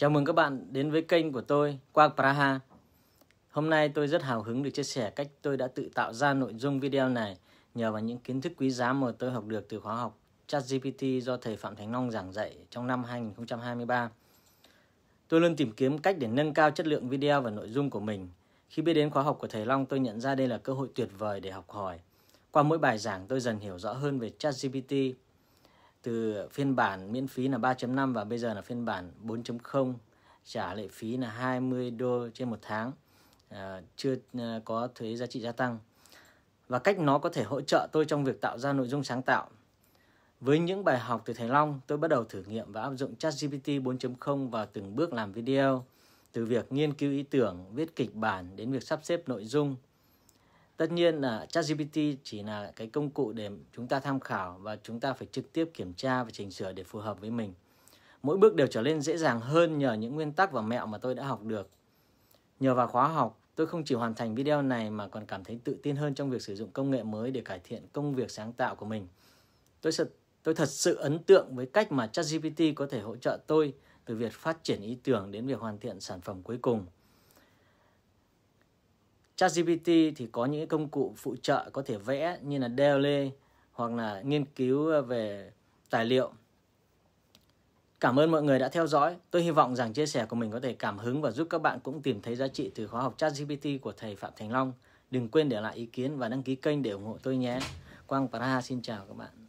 Chào mừng các bạn đến với kênh của tôi, Quang Praha. Hôm nay tôi rất hào hứng được chia sẻ cách tôi đã tự tạo ra nội dung video này nhờ vào những kiến thức quý giá mà tôi học được từ khóa học ChatGPT do thầy Phạm Thành Long giảng dạy trong năm 2023. Tôi luôn tìm kiếm cách để nâng cao chất lượng video và nội dung của mình. Khi biết đến khóa học của thầy Long, tôi nhận ra đây là cơ hội tuyệt vời để học hỏi. Qua mỗi bài giảng, tôi dần hiểu rõ hơn về ChatGPT từ phiên bản miễn phí là 3.5 và bây giờ là phiên bản 4.0 trả lệ phí là 20 đô trên một tháng à, chưa à, có thuế giá trị gia tăng và cách nó có thể hỗ trợ tôi trong việc tạo ra nội dung sáng tạo với những bài học từ Thầy Long, tôi bắt đầu thử nghiệm và áp dụng ChatGPT 4.0 vào từng bước làm video, từ việc nghiên cứu ý tưởng, viết kịch bản đến việc sắp xếp nội dung, Tất nhiên là ChatGPT chỉ là cái công cụ để chúng ta tham khảo và chúng ta phải trực tiếp kiểm tra và chỉnh sửa để phù hợp với mình. Mỗi bước đều trở nên dễ dàng hơn nhờ những nguyên tắc và mẹo mà tôi đã học được. Nhờ vào khóa học, tôi không chỉ hoàn thành video này mà còn cảm thấy tự tin hơn trong việc sử dụng công nghệ mới để cải thiện công việc sáng tạo của mình. Tôi sự tôi thật sự ấn tượng với cách mà ChatGPT có thể hỗ trợ tôi từ việc phát triển ý tưởng đến việc hoàn thiện sản phẩm cuối cùng. ChatGPT thì có những công cụ phụ trợ có thể vẽ như là DALL-E hoặc là nghiên cứu về tài liệu. Cảm ơn mọi người đã theo dõi. Tôi hy vọng rằng chia sẻ của mình có thể cảm hứng và giúp các bạn cũng tìm thấy giá trị từ khóa học ChatGPT của thầy Phạm Thành Long. Đừng quên để lại ý kiến và đăng ký kênh để ủng hộ tôi nhé. Quang Praha xin chào các bạn.